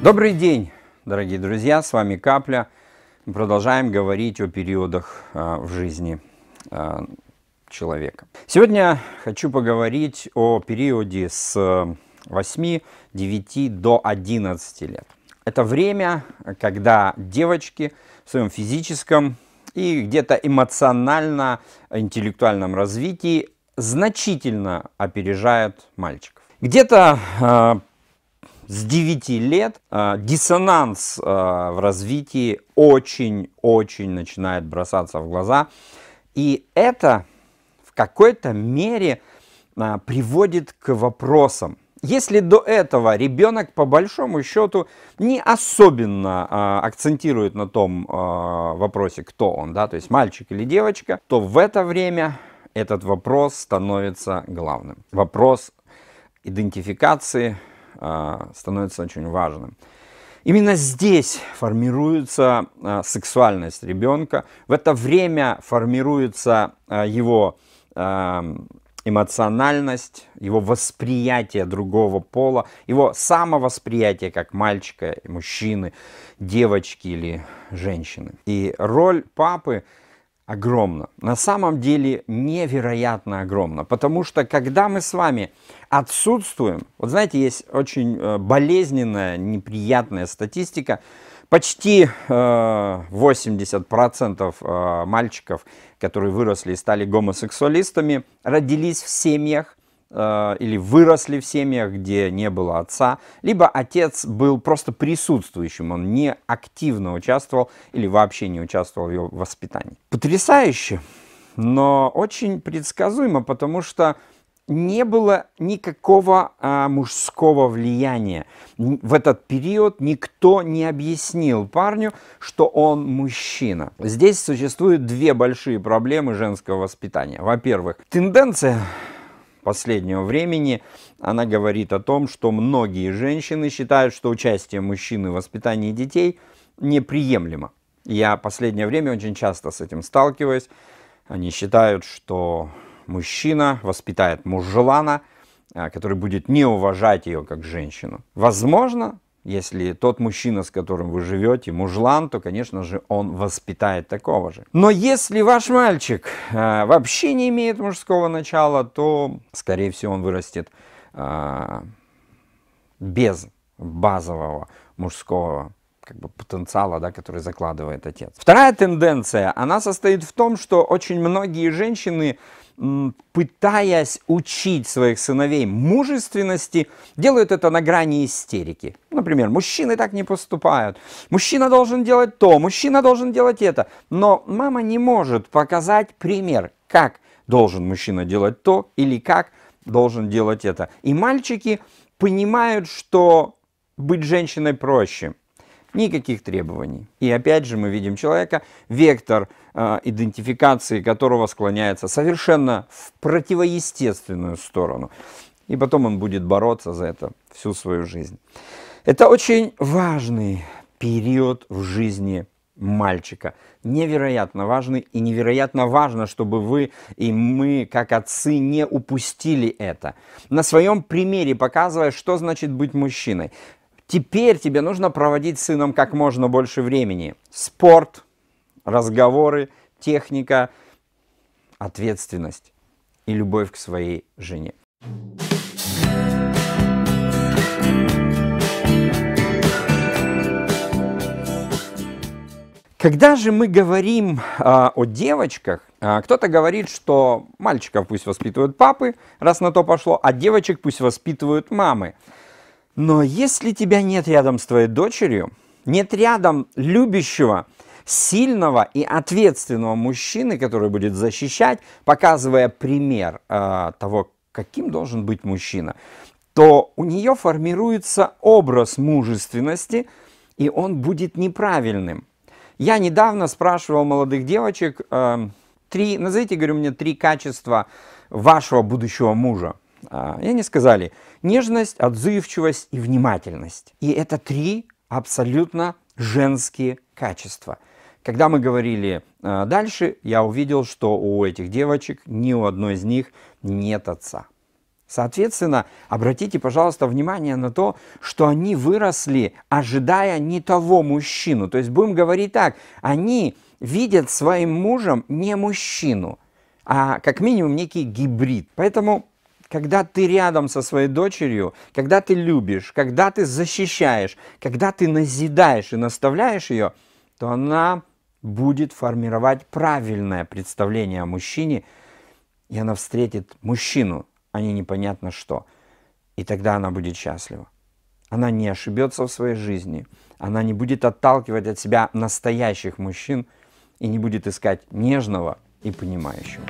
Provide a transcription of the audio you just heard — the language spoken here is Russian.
Добрый день, дорогие друзья, с вами Капля. Мы продолжаем говорить о периодах а, в жизни а, человека. Сегодня хочу поговорить о периоде с 8, 9 до 11 лет. Это время, когда девочки в своем физическом и где-то эмоционально-интеллектуальном развитии значительно опережают мальчиков. Где-то а, с 9 лет э, диссонанс э, в развитии очень-очень начинает бросаться в глаза. И это в какой-то мере э, приводит к вопросам. Если до этого ребенок по большому счету не особенно э, акцентирует на том э, вопросе, кто он, да, то есть мальчик или девочка, то в это время этот вопрос становится главным. Вопрос идентификации а, становится очень важным. Именно здесь формируется а, сексуальность ребенка, в это время формируется а, его эмоциональность, его восприятие другого пола, его самовосприятие как мальчика, мужчины, девочки или женщины. И роль папы огромно. На самом деле невероятно огромно, потому что когда мы с вами отсутствуем, вот знаете, есть очень э, болезненная, неприятная статистика, почти 80% э, э, мальчиков, которые выросли и стали гомосексуалистами, родились в семьях, Э, или выросли в семьях, где не было отца, либо отец был просто присутствующим, он не активно участвовал или вообще не участвовал в его воспитании. Потрясающе, но очень предсказуемо, потому что не было никакого а, мужского влияния. В этот период никто не объяснил парню, что он мужчина. Здесь существуют две большие проблемы женского воспитания. Во-первых, тенденция последнего времени. Она говорит о том, что многие женщины считают, что участие мужчины в воспитании детей неприемлемо. Я последнее время очень часто с этим сталкиваюсь. Они считают, что мужчина воспитает мужелана, а, который будет не уважать ее как женщину. Возможно, если тот мужчина, с которым вы живете, мужлан, то, конечно же, он воспитает такого же. Но если ваш мальчик э, вообще не имеет мужского начала, то, скорее всего, он вырастет э, без базового мужского как бы потенциала, да, который закладывает отец. Вторая тенденция, она состоит в том, что очень многие женщины пытаясь учить своих сыновей мужественности, делают это на грани истерики. Например, мужчины так не поступают. Мужчина должен делать то, мужчина должен делать это. Но мама не может показать пример, как должен мужчина делать то или как должен делать это. И мальчики понимают, что быть женщиной проще – никаких требований. И опять же мы видим человека, вектор э, идентификации которого склоняется совершенно в противоестественную сторону. И потом он будет бороться за это всю свою жизнь. Это очень важный период в жизни мальчика. Невероятно важный и невероятно важно, чтобы вы и мы, как отцы, не упустили это. На своем примере показывая, что значит быть мужчиной. Теперь тебе нужно проводить с сыном как можно больше времени. Спорт, разговоры, техника, ответственность и любовь к своей жене. Когда же мы говорим а, о девочках, а, кто-то говорит, что мальчиков пусть воспитывают папы, раз на то пошло, а девочек пусть воспитывают мамы. Но если тебя нет рядом с твоей дочерью, нет рядом любящего, сильного и ответственного мужчины, который будет защищать, показывая пример э, того, каким должен быть мужчина, то у нее формируется образ мужественности, и он будет неправильным. Я недавно спрашивал молодых девочек, э, три, назовите, говорю мне, три качества вашего будущего мужа. А, и они сказали нежность, отзывчивость и внимательность. И это три абсолютно женские качества. Когда мы говорили а, дальше, я увидел, что у этих девочек ни у одной из них нет отца. Соответственно, обратите, пожалуйста, внимание на то, что они выросли, ожидая не того мужчину. То есть будем говорить так, они видят своим мужем не мужчину, а как минимум некий гибрид. Поэтому когда ты рядом со своей дочерью, когда ты любишь, когда ты защищаешь, когда ты назидаешь и наставляешь ее, то она будет формировать правильное представление о мужчине, и она встретит мужчину, а не непонятно что. И тогда она будет счастлива. Она не ошибется в своей жизни, она не будет отталкивать от себя настоящих мужчин и не будет искать нежного и понимающего.